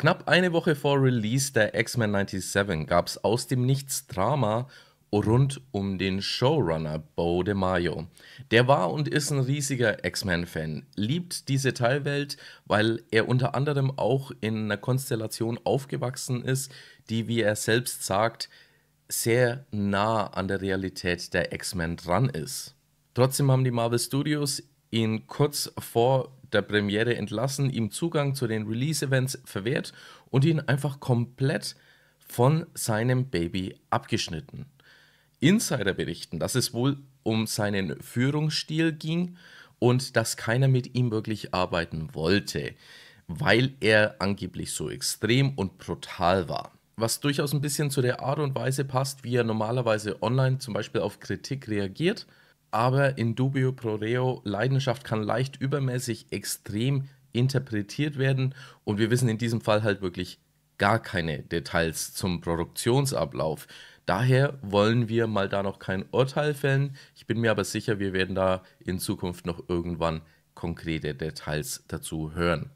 Knapp eine Woche vor Release der X-Men 97 gab es aus dem Nichts Drama rund um den Showrunner Bo DeMaio. Der war und ist ein riesiger X-Men-Fan, liebt diese Teilwelt, weil er unter anderem auch in einer Konstellation aufgewachsen ist, die, wie er selbst sagt, sehr nah an der Realität der X-Men dran ist. Trotzdem haben die Marvel Studios ihn kurz vor der Premiere entlassen, ihm Zugang zu den Release-Events verwehrt und ihn einfach komplett von seinem Baby abgeschnitten. Insider berichten, dass es wohl um seinen Führungsstil ging und dass keiner mit ihm wirklich arbeiten wollte, weil er angeblich so extrem und brutal war. Was durchaus ein bisschen zu der Art und Weise passt, wie er normalerweise online zum Beispiel auf Kritik reagiert aber in dubio pro reo, Leidenschaft kann leicht übermäßig extrem interpretiert werden und wir wissen in diesem Fall halt wirklich gar keine Details zum Produktionsablauf. Daher wollen wir mal da noch kein Urteil fällen. Ich bin mir aber sicher, wir werden da in Zukunft noch irgendwann konkrete Details dazu hören.